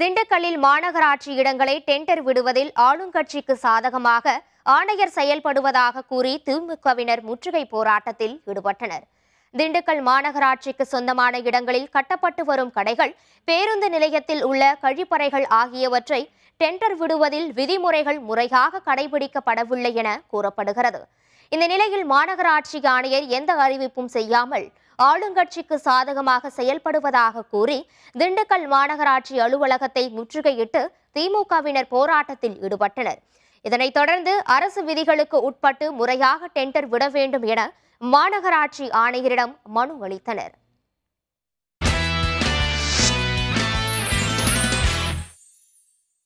திண்டுக்கல்லில் மாநகராட்சி இடங்களை டெண்டர் விடுவதில் ஆளுங்கட்சிக்கு சாதகமாக ஆணையர் செயல்படுவதாக கூறி திமுகவினர் முற்றுகை போராட்டத்தில் ஈடுபட்டனர் திண்டுக்கல் மாநகராட்சிக்கு சொந்தமான இடங்களில் கட்டப்பட்டு வரும் கடைகள் பேருந்து நிலையத்தில் உள்ள கழிப்பறைகள் ஆகியவற்றை டெண்டர் விடுவதில் விதிமுறைகள் முறையாக கடைபிடிக்கப்படவில்லை என கூறப்படுகிறது இந்த நிலையில் மாநகராட்சி ஆணையர் எந்த அறிவிப்பும் செய்யாமல் ஆளுங்கட்சிக்கு சாதகமாக செயல்படுவதாக கூறி திண்டுக்கல் மாநகராட்சி அலுவலகத்தை முற்றுகையிட்டு திமுகவினர் போராட்டத்தில் ஈடுபட்டனர் இதனைத் தொடர்ந்து அரசு விதிகளுக்கு உட்பட்டு முறையாக டெண்டர் விட வேண்டும் என மாநகராட்சி ஆணையரிடம் மனு அளித்தனர்